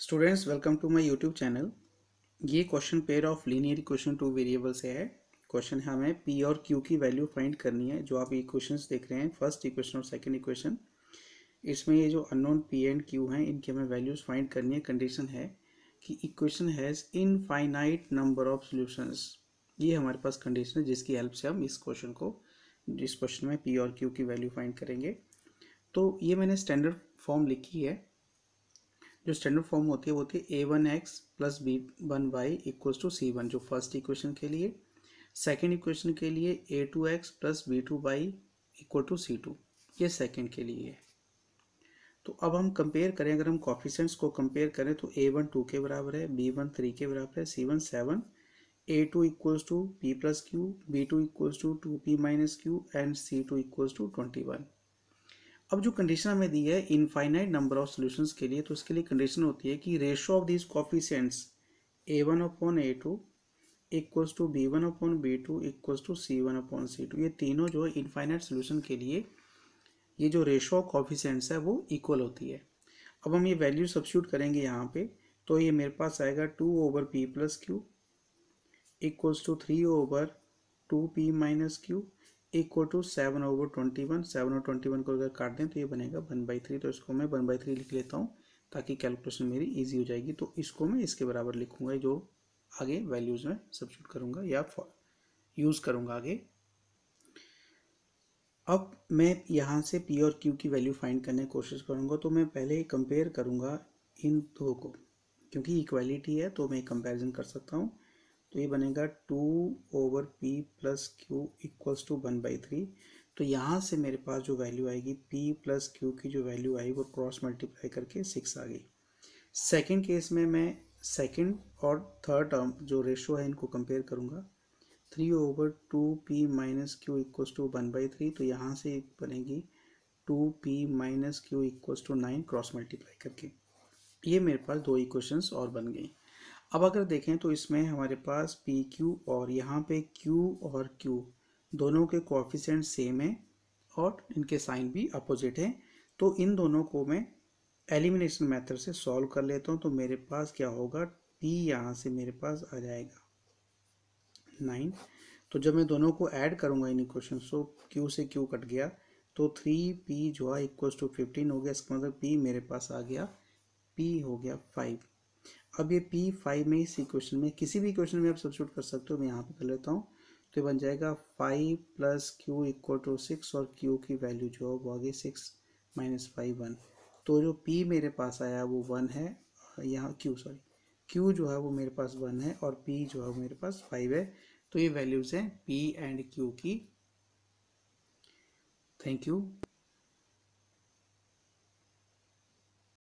students welcome to my YouTube channel ये question pair of linear equation two variable से है question हमें P और क्यू की वैल्यू फाइंड करनी है जो आप इक्वेशंस देख रहे हैं फर्स्ट इक्वेशन और सेकंड इक्वेशन इसमें ये जो अननोन पी एंड क्यू हैं इनकी हमें वैल्यूज फाइंड करनी है कंडीशन है कि equation has infinite number of solutions ये हमारे पास कंडीशन है जिसकी हेल्प से हम इस क्वेश्चन को इस क्वेश्चन में पी और क्यू की वैल्यू फाइंड करेंगे तो ये मैंने स्टैंडर्ड फॉर्म लिखी है जो स्टैंडर्ड फॉर्म होती है वो होती है a one x plus b one y equals to c one जो फर्स्ट इक्वेशन के लिए सेकेंड इक्वेशन के लिए a two x plus b two y equal to c two ये सेकेंड के लिए है तो अब हम कंपेयर करें अगर हम कॉफिशेंट्स को कंपेयर करें तो ए वन टू के बराबर है बी वन थ्री के बराबर है c one seven a two equals to p plus q b two equals to two p minus q and c two equals to twenty one अब जो कंडीशन हमें दी है इनफाइनाइट नंबर ऑफ सोल्यूशन के लिए तो इसके लिए कंडीशन होती है कि ratio of this coefficients a one upon a two equals to b one upon b two equals to c one upon c two ये तीनों जो है इनफाइनाइट सोल्यूशन के लिए ये जो रेशो ऑफ कॉफिशेंट्स है वो इक्वल होती है अब हम ये वैल्यू सब्स्यूट करेंगे यहाँ पे तो ये मेरे पास आएगा two over p plus q equals to three over two p minus q equal to seven over twenty one seven और ट्वेंटी वन को अगर काट दें तो ये बनेगा वन बाई थ्री तो इसको मैं वन बाई थ्री लिख लेता हूँ ताकि कैलकुलेशन मेरी इजी हो जाएगी तो इसको मैं इसके बराबर लिखूंगा जो आगे वैल्यूज़ में शूट करूँगा या यूज़ करूँगा आगे अब मैं यहाँ से पी और क्यू की वैल्यू फाइंड करने की कोशिश करूँगा तो मैं पहले कंपेयर करूँगा इन दो को क्योंकि इक्वालिटी है तो मैं कंपेरिजन कर सकता हूँ तो ये बनेगा two over p plus q equals to one by three तो यहाँ से मेरे पास जो वैल्यू आएगी पी प्लस क्यू की जो वैल्यू आई वो क्रॉस मल्टीप्लाई करके सिक्स आ गई सेकेंड केस में मैं सेकेंड और थर्ड टर्म जो रेशो है इनको कंपेयर करूँगा three over two p minus q equals to one by three तो यहाँ से बनेगी two p minus q equals to nine cross multiply करके ये मेरे पास दो इक्वेशंस और बन गई अब अगर देखें तो इसमें हमारे पास पी क्यू और यहाँ पे क्यू और क्यू दोनों के कोफिशेंट सेम हैं और इनके साइन भी अपोजिट हैं तो इन दोनों को मैं एलिमिनेशन मेथड से सॉल्व कर लेता हूँ तो मेरे पास क्या होगा पी यहाँ से मेरे पास आ जाएगा नाइन तो जब मैं दोनों को ऐड करूँगा इन इक्वेशन सो क्यू से क्यू कट गया तो थ्री पी जो है इक्वल टू फिफ्टीन हो गया इसका मतलब पी मेरे पास आ गया पी हो गया फाइव अब ये पी फाइव में इस इक्वेशन में किसी भी इक्वेशन में आप सब्सिट्यूट कर सकते हो मैं यहाँ पे कर लेता हूँ तो ये बन जाएगा five plus q equal to six और क्यू की वैल्यू जो है वो आगे सिक्स माइनस फाइव वन तो जो पी मेरे पास आया वो वन है यहाँ क्यू सॉरी क्यू जो है वो मेरे पास वन है और पी जो है मेरे पास फाइव है तो ये वैल्यूज़ हैं पी एंड क्यू की थैंक यू